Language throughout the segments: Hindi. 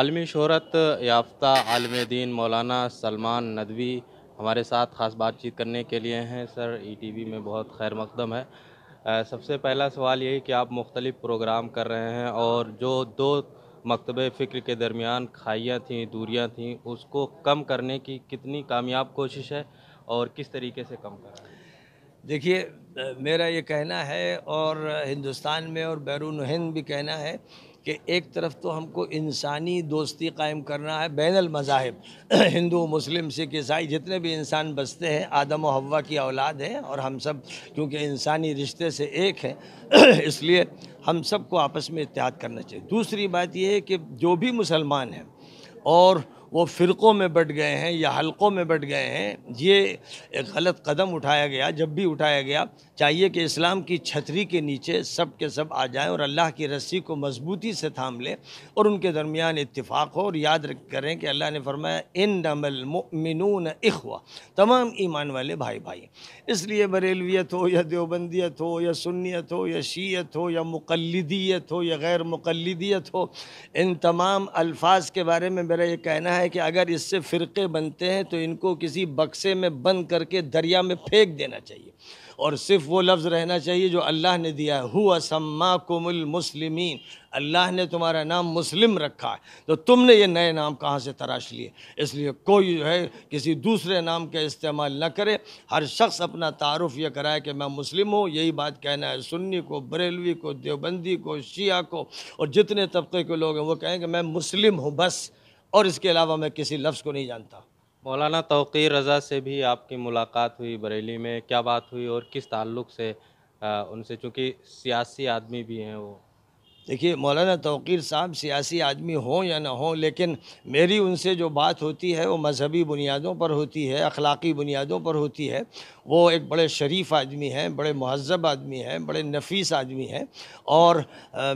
आलमी शहरत याफ्ता आलम दीन मौलाना सलमान नदवी हमारे साथ ख़ास बातचीत करने के लिए हैं सर ई टी वी में बहुत खैर मकदम है सबसे पहला सवाल यही कि आप मुख्तलिफ़ प्रोग्राम कर रहे हैं और जो दो मकतब फ़िक्र के दरमियान खाइयाँ थीं दूरियाँ थीं उसको कम करने की कितनी कामयाब कोशिश है और किस तरीके से कम कर देखिए मेरा ये कहना है और हिंदुस्तान में और बैरून हिंद भी कहना है कि एक तरफ तो हमको इंसानी दोस्ती कायम करना है बैन मज़ाहब हिंदू मुस्लिम सिख ईसाई जितने भी इंसान बसते हैं आदम व हवा की औलाद है और हम सब क्योंकि इंसानी रिश्ते से एक है इसलिए हम सबको आपस में इतिहाद करना चाहिए दूसरी बात यह है कि जो भी मुसलमान हैं और वो फ़िरक़ों में बट गए हैं या हलक़ों में बट गए हैं ये एक गलत कदम उठाया गया जब भी उठाया गया चाहिए कि इस्लाम की छतरी के नीचे सब के सब आ जाएं और अल्लाह की रस्सी को मजबूती से थाम लें और उनके दरमियान इतफाक़ हो और याद करें कि अल्लाह ने फरमाया इन नमलमिन इखवा तमाम ईमान वाले भाई भाई इसलिए बरेलवियत हो या देवबंदियत हो या सुन्नीत हो या शीयत हो या मुकलदियत हो या गैर मुकलदियत हो इन तमाम अल्फाज के बारे में मेरा ये कहना है है कि अगर इससे फ़िरके बनते हैं तो इनको किसी बक्से में बंद करके दरिया में फेंक देना चाहिए और सिर्फ वो लफ्ज़ रहना चाहिए जो अल्लाह ने दिया है हुआ सम्मा कुमुल मुसलिमीन अल्लाह ने तुम्हारा नाम मुस्लिम रखा है तो तुमने ये नए नाम कहाँ से तराश लिए इसलिए कोई जो है किसी दूसरे नाम का इस्तेमाल न करे हर शख्स अपना तारफ़ यह कराए कि मैं मुस्लिम हूँ यही बात कहना है सुन्नी को बरेलवी को देवबंदी को शिया को और जितने तबके के लोग हैं वो कहें कि मैं मुस्लिम हूँ बस और इसके अलावा मैं किसी लफ्ज़ को नहीं जानता मौलाना तोीर रज़ा से भी आपकी मुलाकात हुई बरेली में क्या बात हुई और किस ताल्लुक़ से आ, उनसे चूँकि सियासी आदमी भी हैं वो देखिए मौलाना तोकीर साहब सियासी आदमी हों या ना हों लेकिन मेरी उनसे जो बात होती है वो मजहबी बुनियादों पर होती है अखलाक़ी बुनियादों पर होती है वो एक बड़े शरीफ आदमी हैं बड़े महजब आदमी हैं बड़े नफीस आदमी हैं और आ,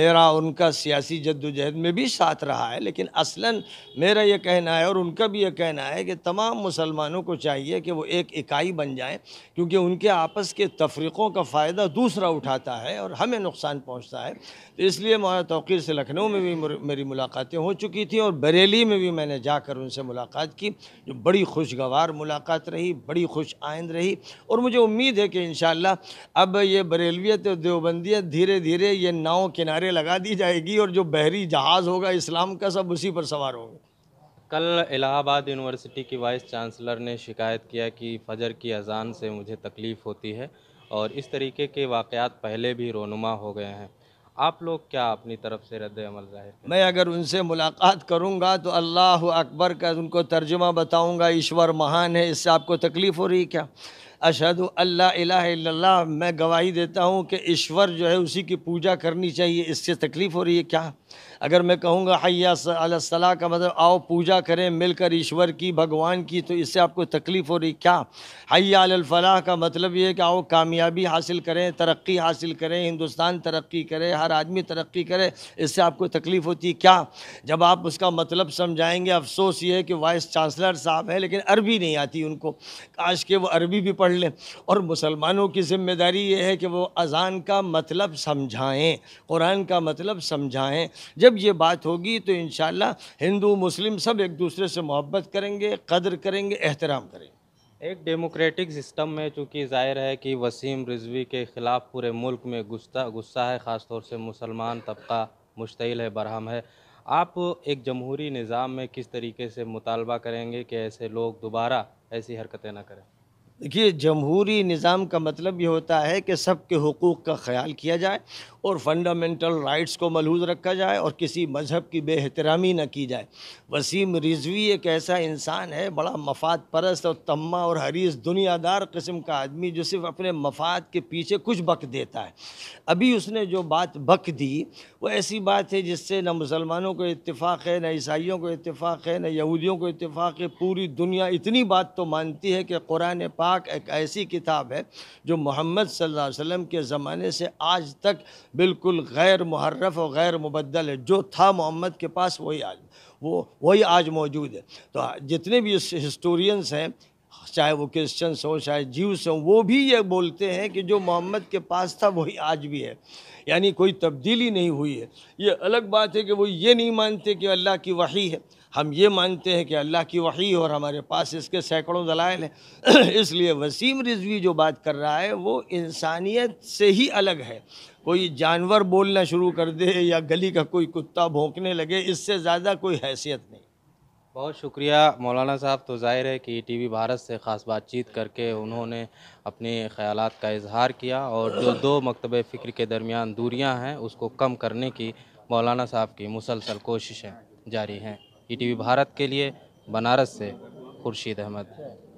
मेरा उनका सियासी जद्दोजहद में भी साथ रहा है लेकिन असला मेरा ये कहना है और उनका भी ये कहना है कि तमाम मुसलमानों को चाहिए कि वो एक इकाई बन जाएँ क्योंकि उनके आपस के तफरीक़ों का फ़ायदा दूसरा उठाता है और हमें नुकसान पहुँचता है तो इसलिए मौलाना तोर से लखनऊ में भी मेरी मुलाकातें हो चुकी थी और बरेली में भी मैंने जाकर उनसे मुलाकात की जो बड़ी खुशगवार मुलाकात रही बड़ी खुश आइंद रही और मुझे उम्मीद है कि इन अब ये बरेलवियत और देवबंदियत धीरे धीरे ये नाव किनारे लगा दी जाएगी और जो बहरी जहाज़ होगा इस्लाम का सब उसी पर सवार होंगे कल इलाहाबाद यूनिवर्सिटी की वाइस चांसलर ने शिकायत किया कि फजर की अजान से मुझे तकलीफ़ होती है और इस तरीके के वाक़ात पहले भी रोनुमा हो गए हैं आप लोग क्या अपनी तरफ से रद्द अमल जाहिर मैं अगर उनसे मुलाकात करूंगा तो अल्लाह अकबर का उनको तर्जुमा बताऊंगा ईश्वर महान है इससे आपको तकलीफ़ हो रही क्या अशद अल्लाह मैं गवाही देता हूँ कि ईश्वर जो है उसी की पूजा करनी चाहिए इससे तकलीफ़ हो रही है क्या अगर मैं कहूँगा हैया सलाह का मतलब आओ पूजा करें मिलकर ईश्वर की भगवान की तो इससे आपको तकलीफ़ हो रही क्या हैया अलफलाह का मतलब ये है कि आओ कामयाबी हासिल करें तरक्की हासिल करें हिंदुस्तान तरक्की करे हर आदमी तरक्की करे इससे आपको तकलीफ़ होती क्या जब आप उसका मतलब समझाएँगे अफसोस ये है कि वाइस चांसलर साहब हैं लेकिन अरबी नहीं आती उनको काश के वो अरबी भी पढ़ लें और मुसलमानों की जिम्मेदारी ये है कि वो अज़ान का मतलब समझाएँ कुरान का मतलब समझाएँ जब ये बात होगी तो इन हिंदू मुस्लिम सब एक दूसरे से मोहब्बत करेंगे कदर करेंगे एहतराम करेंगे एक डेमोक्रेटिक सिस्टम में चूँकि जाहिर है कि वसीम रिजवी के ख़िलाफ़ पूरे मुल्क में गुस्सा गुस्सा है ख़ास तौर से मुसलमान तबका मुश्तिल है बरहम है आप एक जमहूरी निज़ाम में किस तरीके से मुतालबा करेंगे कि ऐसे लोग दोबारा ऐसी हरकतें ना करें देखिए जमहूरी निज़ाम का मतलब ये होता है कि सबके हकूक़ का ख्याल किया जाए और फंडामेंटल राइट्स को मलहूज रखा जाए और किसी मज़हब की बेहतरामी ना की जाए वसीम रिजवी एक ऐसा इंसान है बड़ा मफाद परस्त और तम्मा और हरीस दुनियादार कस्म का आदमी जो सिर्फ अपने मफाद के पीछे कुछ बक देता है अभी उसने जो बात बक दी वो ऐसी बात है जिससे न मुसलमानों को इतफ़ाक़ है न ईसाइयों को इतफ़ाक़ है न यहूदियों को इतफ़ाक़ है पूरी दुनिया इतनी बात तो मानती है कि कुरान पा पाक एक ऐसी किताब है जो मोहम्मद सल्लल्लाहु अलैहि वसल्लम के ज़माने से आज तक बिल्कुल गैर मुहर्रफ और गैर मुबदल है जो था मोहम्मद के पास वही आज वो वही आज मौजूद है तो हाँ, जितने भी हिस्टोरियंस हैं चाहे वो क्रिश्चन्स हों चाहे जीव्स हों वो भी ये बोलते हैं कि जो मोहम्मद के पास था वही आज भी है यानी कोई तब्दीली नहीं हुई है ये अलग बात है कि वो ये नहीं मानते कि अल्लाह की वही है हम ये मानते हैं कि अल्लाह की वही और हमारे पास इसके सैकड़ों दलाइल हैं इसलिए वसीम रिजवी जो बात कर रहा है वो इंसानियत से ही अलग है कोई जानवर बोलना शुरू कर दे या गली का कोई कुत्ता भोंकने लगे इससे ज़्यादा कोई हैसियत नहीं बहुत शुक्रिया मौलाना साहब तो जाहिर है कि टीवी भारत से ख़ास बातचीत करके उन्होंने अपने ख्याल का इजहार किया और जो दो मकतब फ़िक्र के दरमियान दूरियां हैं उसको कम करने की मौलाना साहब की मुसलसल कोशिशें जारी हैं ई टी वी भारत के लिए बनारस से खुर्शीद अहमद